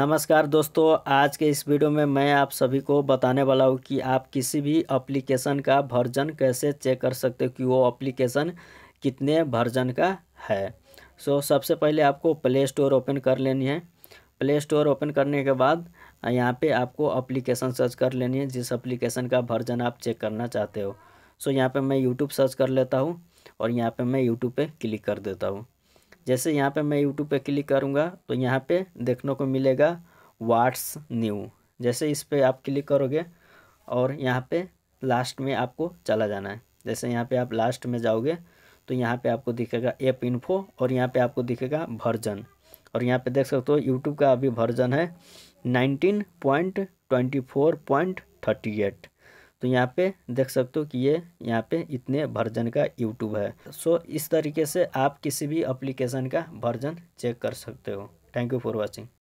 नमस्कार दोस्तों आज के इस वीडियो में मैं आप सभी को बताने वाला हूँ कि आप किसी भी एप्लीकेशन का वर्जन कैसे चेक कर सकते हो कि वो एप्लीकेशन कितने वर्जन का है सो so, सबसे पहले आपको प्ले स्टोर ओपन कर लेनी है प्ले स्टोर ओपन करने के बाद यहाँ पे आपको एप्लीकेशन सर्च कर लेनी है जिस एप्लीकेशन का वर्जन आप चेक करना चाहते हो सो so, यहाँ पर मैं यूट्यूब सर्च कर लेता हूँ और यहाँ पर मैं यूट्यूब पर क्लिक कर देता हूँ जैसे यहाँ पे मैं यूट्यूब पे क्लिक करूँगा तो यहाँ पे देखने को मिलेगा वाट्स न्यू जैसे इस पर आप क्लिक करोगे और यहाँ पे लास्ट में आपको चला जाना है जैसे यहाँ पे आप लास्ट में जाओगे तो यहाँ पे आपको दिखेगा एप इन्फो और यहाँ पे आपको दिखेगा वर्जन और यहाँ पे देख सकते हो यूट्यूब का अभी वर्जन है nineteen point twenty four point thirty eight तो यहाँ पे देख सकते हो कि ये यहाँ पे इतने वर्जन का यूट्यूब है सो इस तरीके से आप किसी भी अप्लीकेशन का वर्जन चेक कर सकते हो थैंक यू फॉर वॉचिंग